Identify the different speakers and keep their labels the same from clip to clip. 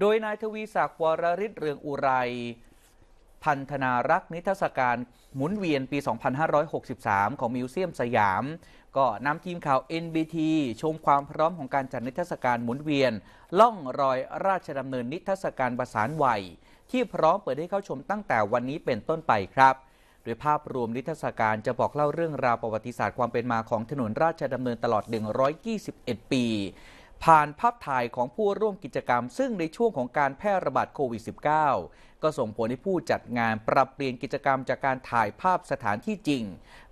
Speaker 1: โดยนายทวีศักดิ์วรริ์เรืองอุไรพันธนารักษ์นิทรรศการหมุนเวียนปี 2563 ของมิวเซียมสยาม ก็นำทีมข่าว NBT ชมความพร้อมของการจัดนิทรรศการหมุนเวียน ล่องรอยราชดำเนินนิทรรศการประสานวัยที่พร้อมเปิดให้เข้าชมตั้งแต่วันนี้เป็นต้นไปครับโดยภาพรวมนิทรรศการจะบอกเล่าเรื่องราวประวัติศาสตร์ความเป็นมาของถนนราชดำเนินตลอด 121 ปีผ่านภาพถ่ายของผู้ร่วมกิจกรรม ซึ่งในช่วงของการแพร่ระบาดโควิด -19 ก็ส่งผลให้ผู้จัดงานปรับเปลี่ยนกิจกรรมจากการถ่ายภาพสถานที่จริง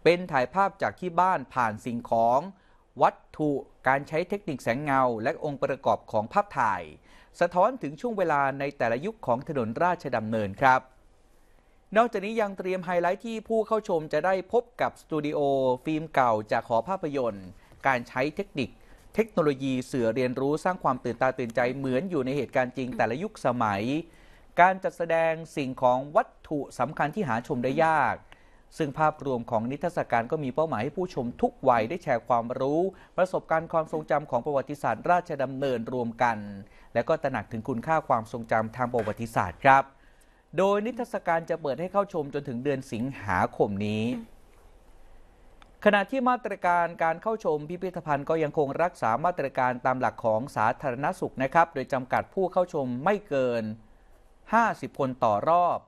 Speaker 1: เป็นถ่ายภาพจากที่บ้านผ่านสิ่งของ วัตถุ การใช้เทคนิคแสงเงา และองค์ประกอบของภาพถ่าย สะท้อนถึงช่วงเวลาในแต่ละยุคของถนนราชดำเนินครับ นอกจากนี้ยังเตรียมไฮไลท์ที่ผู้เข้าชมจะได้พบกับสตูดิโอฟิล์มเก่าจากหอภาพยนตร์ การใช้เทคนิคเทคโนโลยีเสื่อเรียนรู้สร้างความตื่นตาตื่นใจเหมือนอยู่ในเหตุการณ์จริงแต่ละยุคสมัย การจัดแสดงสิ่งของวัตถุสำคัญที่หาชมได้ยาก ซึ่งภาพรวมของนิทรรศการก็มีเป้าหมายให้ผู้ชมทุกวัยได้แชร์ความรู้ ประสบการณ์ความทรงจำของประวัติศาสตร์ราชดำเนินรวมกัน และก็ตระหนักถึงคุณค่าความทรงจำทางประวัติศาสตร์ครับ โดยนิทรรศการจะเปิดให้เข้าชมจนถึงเดือนสิงหาคมนี้ขณะที่มาตรการการเข้าชมพิพิธภัณฑ์ก็ยังคงรักษามาตรการตามหลักของสาธารณสุขนะครับ โดยจำกัดผู้เข้าชมไม่เกิน 50 คนต่อรอบ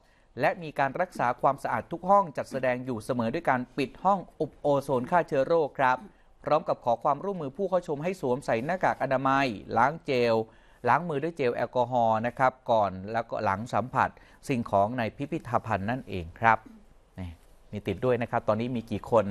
Speaker 1: และมีการรักษาความสะอาดทุกห้อง จัดแสดงอยู่เสมอด้วยการปิดห้องอุบโอโซนฆ่าเชื้อโรคครับ พร้อมกับขอความร่วมมือผู้เข้าชมให้สวมใส่หน้ากากอนามัย ล้างเจลล้างมือด้วยเจลแอลกอฮอล์นะครับก่อนแล้วก็หลังสัมผัส สิ่งของในพิพิธภัณฑ์นั่นเองครับ นี่มีติดด้วยนะครับ ตอนนี้มีกี่คน